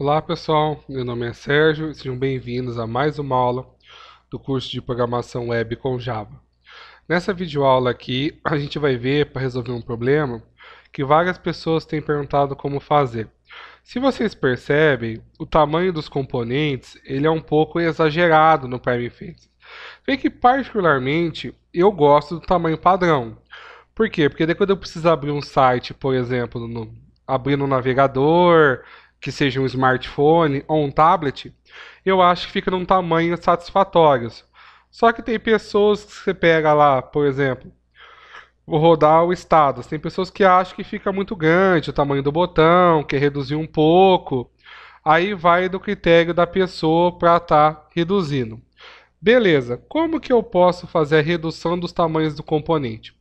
Olá pessoal, meu nome é Sérgio e sejam bem-vindos a mais uma aula do curso de Programação Web com Java. Nessa videoaula aqui, a gente vai ver para resolver um problema que várias pessoas têm perguntado como fazer. Se vocês percebem, o tamanho dos componentes ele é um pouco exagerado no Prime Phase. Vê que particularmente eu gosto do tamanho padrão. Por quê? Porque daí quando eu preciso abrir um site, por exemplo, no, abrir navegador, que seja um smartphone ou um tablet, eu acho que fica num tamanho satisfatório. Só que tem pessoas que você pega lá, por exemplo, vou rodar o status. Tem pessoas que acham que fica muito grande o tamanho do botão, quer reduzir um pouco. Aí vai do critério da pessoa para estar tá reduzindo. Beleza, como que eu posso fazer a redução dos tamanhos do componente?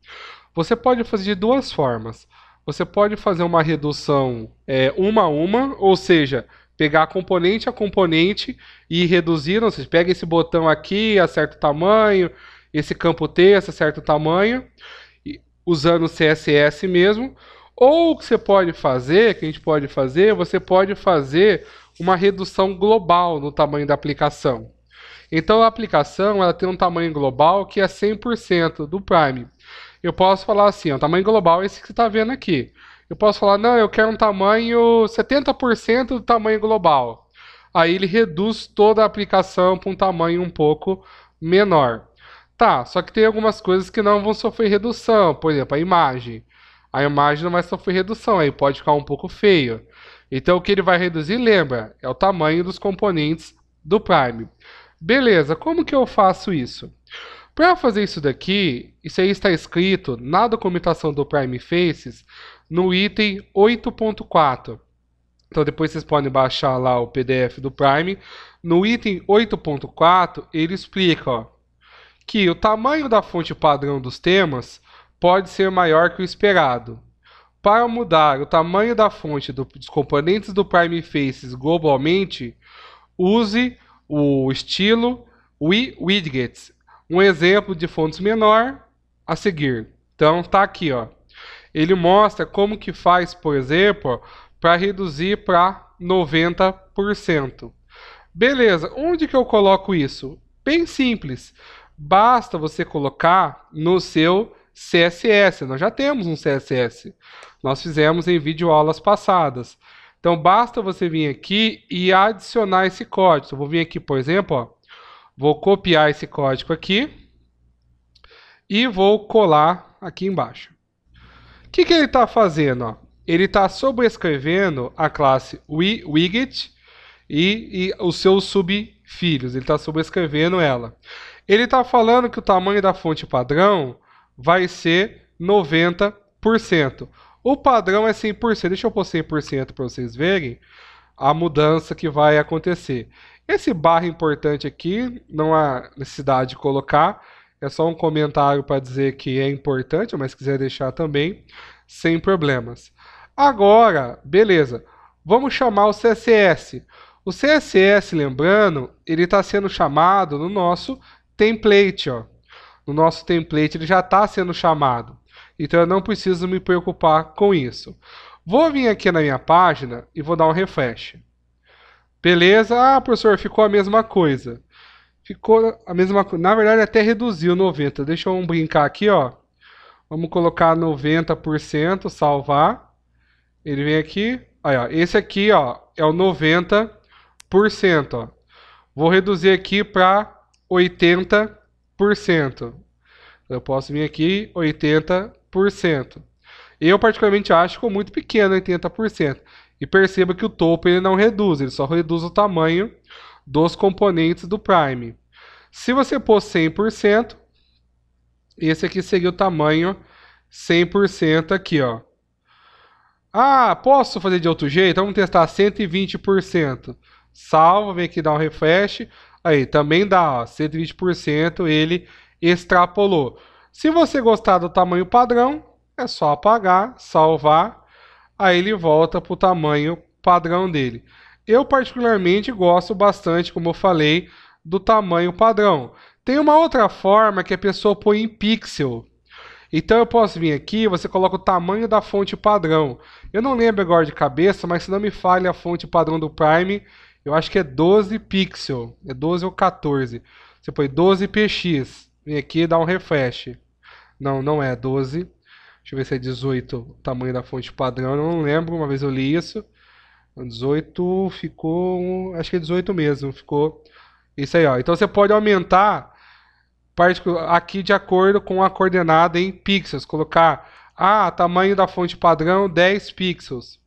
Você pode fazer de duas formas. Você pode fazer uma redução é, uma a uma, ou seja, pegar componente a componente e reduzir. Ou seja, pega esse botão aqui a certo tamanho, esse campo texto a certo tamanho, usando o CSS mesmo. Ou o que você pode fazer, que a gente pode fazer, você pode fazer uma redução global no tamanho da aplicação. Então a aplicação ela tem um tamanho global que é 100% do Prime eu posso falar assim, o tamanho global é esse que você está vendo aqui. Eu posso falar, não, eu quero um tamanho 70% do tamanho global. Aí ele reduz toda a aplicação para um tamanho um pouco menor. Tá, só que tem algumas coisas que não vão sofrer redução, por exemplo, a imagem. A imagem não vai sofrer redução, aí pode ficar um pouco feio. Então o que ele vai reduzir, lembra, é o tamanho dos componentes do Prime. Beleza, como que eu faço isso? Para fazer isso daqui, isso aí está escrito na documentação do Prime Faces no item 8.4. Então depois vocês podem baixar lá o PDF do Prime. No item 8.4 ele explica ó, que o tamanho da fonte padrão dos temas pode ser maior que o esperado. Para mudar o tamanho da fonte do, dos componentes do Prime Faces globalmente, use o estilo Wi Widgets um exemplo de fontes menor a seguir. Então tá aqui, ó. Ele mostra como que faz, por exemplo, para reduzir para 90%. Beleza, onde que eu coloco isso? Bem simples. Basta você colocar no seu CSS. Nós já temos um CSS. Nós fizemos em vídeo aulas passadas. Então basta você vir aqui e adicionar esse código. Eu vou vir aqui, por exemplo, ó, Vou copiar esse código aqui e vou colar aqui embaixo. O que, que ele está fazendo? Ó? Ele está sobrescrevendo a classe Widget e, e os seus subfilhos. Ele está sobrescrevendo ela. Ele está falando que o tamanho da fonte padrão vai ser 90%. O padrão é 100%. Deixa eu pôr 100% para vocês verem a mudança que vai acontecer. Esse barra importante aqui, não há necessidade de colocar, é só um comentário para dizer que é importante, mas quiser deixar também, sem problemas. Agora, beleza, vamos chamar o CSS. O CSS, lembrando, ele está sendo chamado no nosso template. Ó. No nosso template ele já está sendo chamado. Então eu não preciso me preocupar com isso. Vou vir aqui na minha página e vou dar um refresh. Beleza? Ah, professor, ficou a mesma coisa. Ficou a mesma coisa. Na verdade, até reduziu 90. Deixa eu brincar aqui, ó. Vamos colocar 90%, salvar. Ele vem aqui. Aí, ó. Esse aqui, ó, é o 90%, ó. Vou reduzir aqui para 80%. Eu posso vir aqui 80%. Eu particularmente acho que ficou muito pequeno 80%. E perceba que o topo ele não reduz, ele só reduz o tamanho dos componentes do prime. Se você pôr 100%, esse aqui seria o tamanho 100% aqui, ó. Ah, posso fazer de outro jeito? Vamos testar 120%. Salva, vem aqui dar um refresh. Aí, também dá, ó, 120% ele extrapolou. Se você gostar do tamanho padrão, é só apagar, salvar aí ele volta para o tamanho padrão dele. Eu particularmente gosto bastante, como eu falei, do tamanho padrão. Tem uma outra forma que a pessoa põe em pixel. Então eu posso vir aqui, você coloca o tamanho da fonte padrão. Eu não lembro agora de cabeça, mas se não me falha a fonte padrão do Prime, eu acho que é 12 pixel, é 12 ou 14. Você põe 12 px, vem aqui e dá um refresh. Não, não é 12, Deixa eu ver se é 18 o tamanho da fonte padrão. Eu não lembro, uma vez eu li isso. 18 ficou. Acho que é 18 mesmo. Ficou isso aí, ó. Então você pode aumentar aqui de acordo com a coordenada em pixels. Colocar. Ah, tamanho da fonte padrão 10 pixels.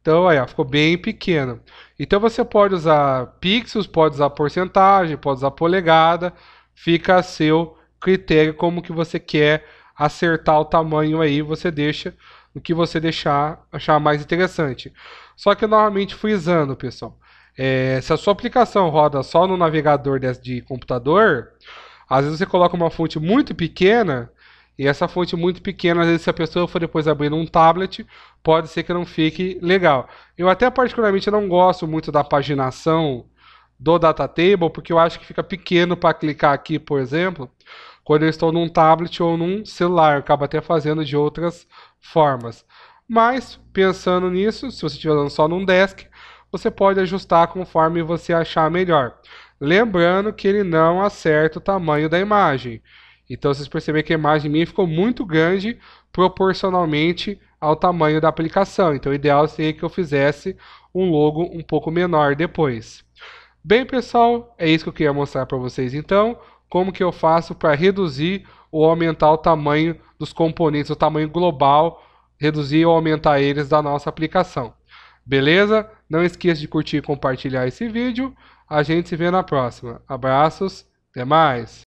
Então, aí, ó, ficou bem pequeno. Então, você pode usar pixels, pode usar porcentagem, pode usar polegada. Fica a seu critério como que você quer acertar o tamanho aí, você deixa o que você deixar achar mais interessante. Só que eu novamente fui usando, pessoal. É, se a sua aplicação roda só no navegador de, de, computador, às vezes você coloca uma fonte muito pequena, e essa fonte muito pequena, às vezes se a pessoa for depois abrindo um tablet, pode ser que não fique legal. Eu até particularmente não gosto muito da paginação do data table porque eu acho que fica pequeno para clicar aqui, por exemplo quando eu estou num tablet ou num celular. Acaba até fazendo de outras formas. Mas, pensando nisso, se você estiver usando só num desk, você pode ajustar conforme você achar melhor. Lembrando que ele não acerta o tamanho da imagem. Então vocês percebem que a imagem minha ficou muito grande proporcionalmente ao tamanho da aplicação. Então o ideal seria que eu fizesse um logo um pouco menor depois. Bem pessoal, é isso que eu queria mostrar para vocês então como que eu faço para reduzir ou aumentar o tamanho dos componentes, o tamanho global, reduzir ou aumentar eles da nossa aplicação. Beleza? Não esqueça de curtir e compartilhar esse vídeo. A gente se vê na próxima. Abraços, até mais!